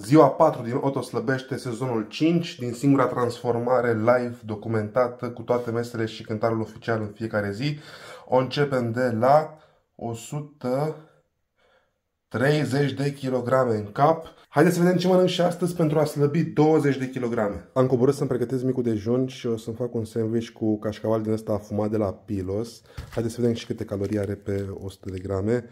Ziua 4 din Oto slăbește sezonul 5 din singura transformare live documentată cu toate mesele și cântarul oficial în fiecare zi. O începem de la 130 de kilograme în cap. Haideți să vedem ce mănânc și astăzi pentru a slăbi 20 de kilograme. Am coborât să-mi pregătesc micul dejun și o să-mi fac un sandwich cu cașcaval din ăsta afumat de la Pilos. Haideți să vedem și câte calorii are pe 100 de grame.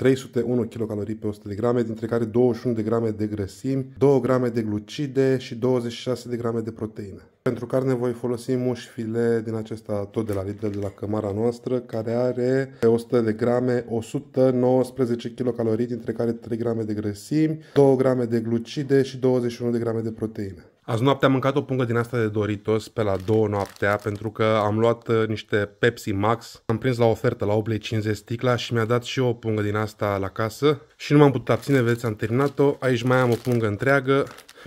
301 kcal pe 100 de grame, dintre care 21 de grame de grăsimi, 2 grame de glucide și 26 de grame de proteine. Pentru carne voi folosi muș file din acesta tot de la Lidl, de la cămara noastră, care are pe 100 de grame 119 kcal, dintre care 3 grame de grăsimi, 2 grame de glucide și 21 de grame de proteine. Azi noapte am mâncat o pungă din asta de Doritos pe la două noaptea pentru că am luat uh, niște Pepsi Max. Am prins la ofertă la 8,50 sticla și mi-a dat și eu o pungă din asta la casă și nu m-am putut abține, vedeți, am terminat-o. Aici mai am o pungă întreagă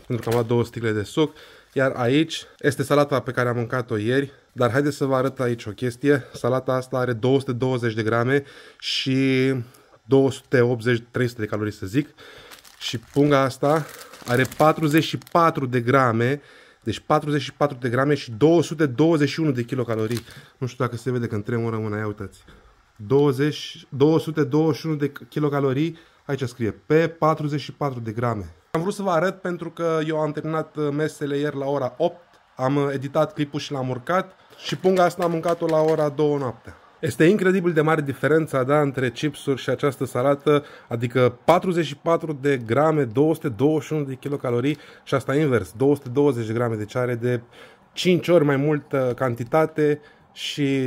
pentru că am luat două sticle de suc. Iar aici este salata pe care am mâncat-o ieri, dar haideți să vă arăt aici o chestie. Salata asta are 220 de grame și 280-300 de calorii să zic și punga asta are 44 de grame, deci 44 de grame și 221 de kilocalorii. Nu știu dacă se vede că tremură mâna, ia uitați. 20, 221 de kilocalorii, aici scrie, pe 44 de grame. Am vrut să vă arăt pentru că eu am terminat mesele ieri la ora 8, am editat clipul și l-am urcat și punga asta am mâncat-o la ora 2 noaptea. Este incredibil de mare diferența da, între chipsuri și această salată, adică 44 de grame, 221 de kilocalorii și asta invers, 220 de grame, deci are de 5 ori mai multă cantitate și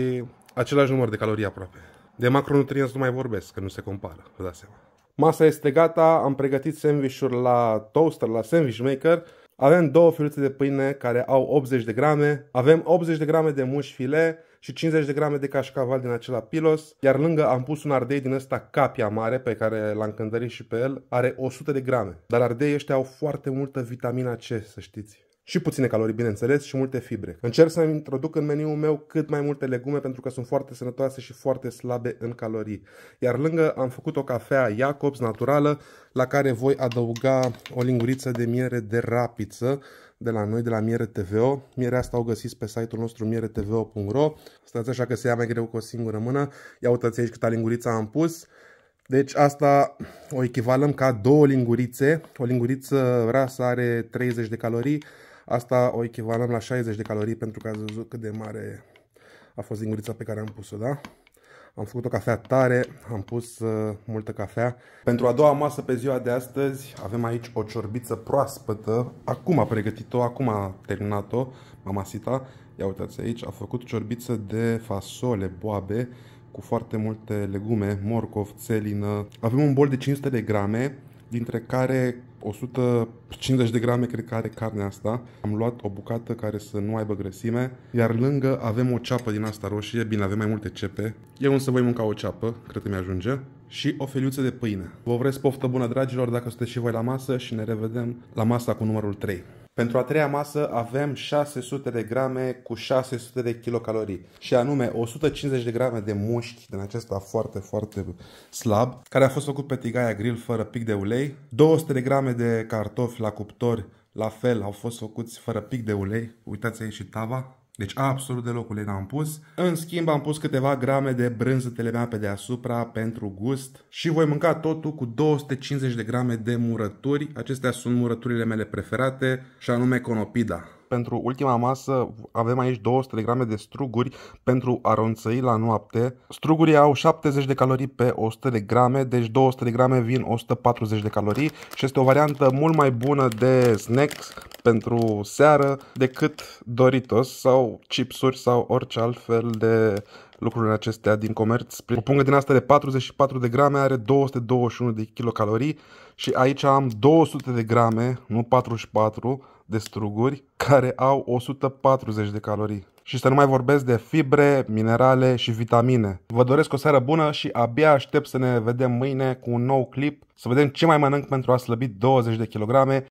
același număr de calorii aproape. De macronutrienți nu mai vorbesc, că nu se compară, vă dați seama. Masa este gata, am pregătit sandvișuri la toaster, la sandwich maker. Avem două filuțe de pâine care au 80 de grame, avem 80 de grame de mușfile și 50 de grame de cașcaval din acela pilos, iar lângă am pus un ardei din ăsta capia mare pe care l-am cântărit și pe el, are 100 de grame. Dar ardei ăștia au foarte multă vitamina C, să știți. Și puține calorii, bineînțeles, și multe fibre. Încerc să introduc în meniul meu cât mai multe legume pentru că sunt foarte sănătoase și foarte slabe în calorii. Iar lângă am făcut o cafea Jacobs naturală la care voi adăuga o linguriță de miere de rapiță de la noi, de la Miere TVO. Mierea asta o găsiți pe site-ul nostru mieretvo.ro Stați așa că se ia mai greu cu o singură mână. Ia uitați aici câta linguriță am pus. Deci asta o echivalăm ca două lingurițe. O linguriță rasă are 30 de calorii, Asta o echivalăm la 60 de calorii pentru că ați văzut cât de mare a fost lingurița pe care am pus-o, da? Am făcut o cafea tare, am pus uh, multă cafea. Pentru a doua masă pe ziua de astăzi avem aici o ciorbiță proaspătă. Acum a pregătit-o, acum a terminat-o, mamasita. Ia uitați aici, a făcut ciorbiță de fasole, boabe, cu foarte multe legume, morcov, țelină. Avem un bol de 500 de grame, dintre care 150 de grame cred că are carnea asta. Am luat o bucată care să nu aibă grăsime, iar lângă avem o ceapă din asta roșie, bine, avem mai multe cepe. Eu însă voi mânca o ceapă, cred că mi-ajunge, și o feliuță de pâine. Vă vreți poftă bună, dragilor, dacă sunteți și voi la masă și ne revedem la masa cu numărul 3. Pentru a treia masă avem 600 de grame cu 600 de kilocalorii și anume 150 de grame de mușchi din acesta foarte, foarte slab, care a fost făcut pe tigaia grill fără pic de ulei, 200 de grame de cartofi la cuptor la fel, au fost făcuți fără pic de ulei. Uitați aici și tava. Deci absolut deloc ulei n-am pus. În schimb am pus câteva grame de brânză telemea pe deasupra pentru gust și voi mânca totul cu 250 de grame de murături. Acestea sunt murăturile mele preferate și anume conopida pentru ultima masă avem aici 200 de grame de struguri pentru aronțăi la noapte. Strugurii au 70 de calorii pe 100 de grame, deci 200 de grame vin 140 de calorii și este o variantă mult mai bună de snacks pentru seară decât Doritos sau chipsuri sau orice altfel de lucrurile acestea din comerț. O pungă din asta de 44 de grame are 221 de kilocalorii și aici am 200 de grame, nu 44, de struguri care au 140 de calorii. Și să nu mai vorbesc de fibre, minerale și vitamine. Vă doresc o seară bună și abia aștept să ne vedem mâine cu un nou clip, să vedem ce mai mănânc pentru a slăbi 20 de kilograme